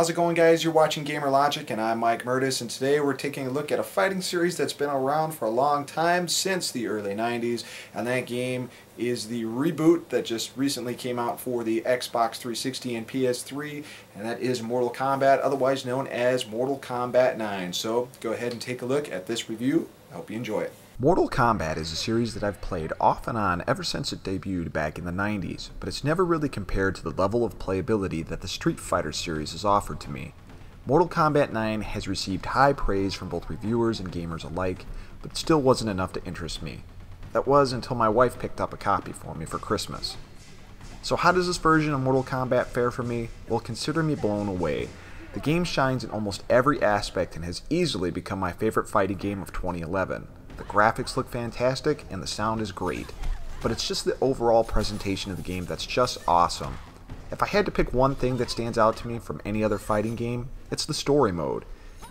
How's it going guys? You're watching Gamer Logic and I'm Mike Murtis and today we're taking a look at a fighting series that's been around for a long time since the early 90s and that game is the reboot that just recently came out for the Xbox 360 and PS3 and that is Mortal Kombat otherwise known as Mortal Kombat 9. So go ahead and take a look at this review. I hope you enjoy it. Mortal Kombat is a series that I've played off and on ever since it debuted back in the 90s, but it's never really compared to the level of playability that the Street Fighter series has offered to me. Mortal Kombat 9 has received high praise from both reviewers and gamers alike, but still wasn't enough to interest me. That was until my wife picked up a copy for me for Christmas. So how does this version of Mortal Kombat fare for me? Well, consider me blown away. The game shines in almost every aspect and has easily become my favorite fighting game of 2011. The graphics look fantastic and the sound is great, but it's just the overall presentation of the game that's just awesome. If I had to pick one thing that stands out to me from any other fighting game, it's the story mode.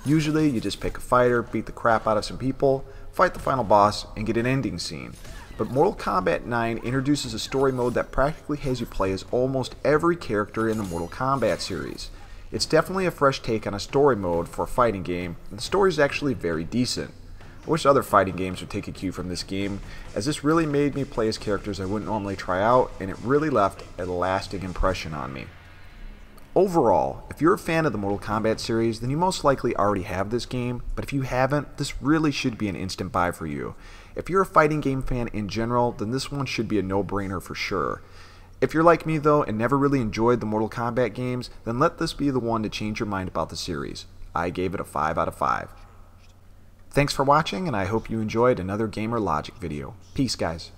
Usually, you just pick a fighter, beat the crap out of some people, fight the final boss, and get an ending scene. But Mortal Kombat 9 introduces a story mode that practically has you play as almost every character in the Mortal Kombat series. It's definitely a fresh take on a story mode for a fighting game, and the story is actually very decent. I wish other fighting games would take a cue from this game, as this really made me play as characters I wouldn't normally try out, and it really left a lasting impression on me. Overall, if you're a fan of the Mortal Kombat series, then you most likely already have this game, but if you haven't, this really should be an instant buy for you. If you're a fighting game fan in general, then this one should be a no-brainer for sure. If you're like me though and never really enjoyed the Mortal Kombat games, then let this be the one to change your mind about the series. I gave it a 5 out of 5. Thanks for watching, and I hope you enjoyed another Gamer Logic video. Peace, guys.